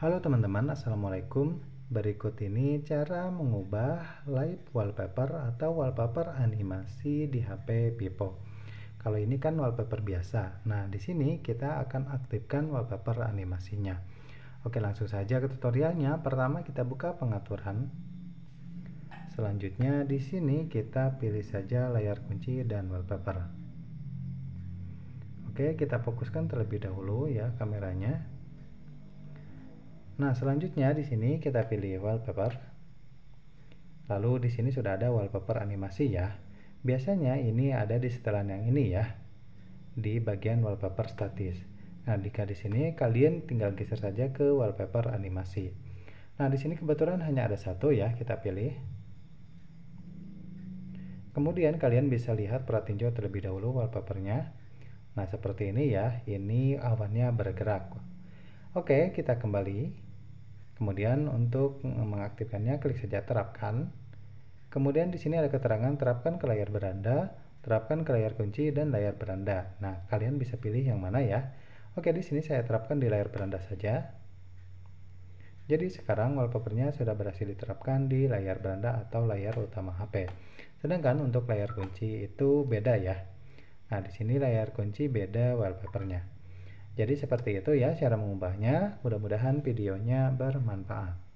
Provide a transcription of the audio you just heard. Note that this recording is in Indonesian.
Halo teman-teman, Assalamualaikum Berikut ini cara mengubah live wallpaper atau wallpaper animasi di HP Vivo Kalau ini kan wallpaper biasa Nah, di sini kita akan aktifkan wallpaper animasinya Oke, langsung saja ke tutorialnya Pertama kita buka pengaturan Selanjutnya di sini kita pilih saja layar kunci dan wallpaper Oke, kita fokuskan terlebih dahulu ya kameranya Nah, selanjutnya di sini kita pilih wallpaper. Lalu di sini sudah ada wallpaper animasi ya. Biasanya ini ada di setelan yang ini ya. Di bagian wallpaper statis. Nah, jika di sini kalian tinggal geser saja ke wallpaper animasi. Nah, di sini kebetulan hanya ada satu ya, kita pilih. Kemudian kalian bisa lihat perhatiin terlebih dahulu wallpapernya. Nah, seperti ini ya. Ini awannya bergerak. Oke, kita kembali Kemudian untuk eh, mengaktifkannya klik saja terapkan. Kemudian di sini ada keterangan terapkan ke layar beranda, terapkan ke layar kunci dan layar beranda. Nah, kalian bisa pilih yang mana ya. Oke, di sini saya terapkan di layar beranda saja. Jadi sekarang wallpapernya sudah berhasil diterapkan di layar beranda atau layar utama HP. Sedangkan untuk layar kunci itu beda ya. Nah, di sini layar kunci beda wallpapernya. Jadi seperti itu ya cara mengubahnya. Mudah-mudahan videonya bermanfaat.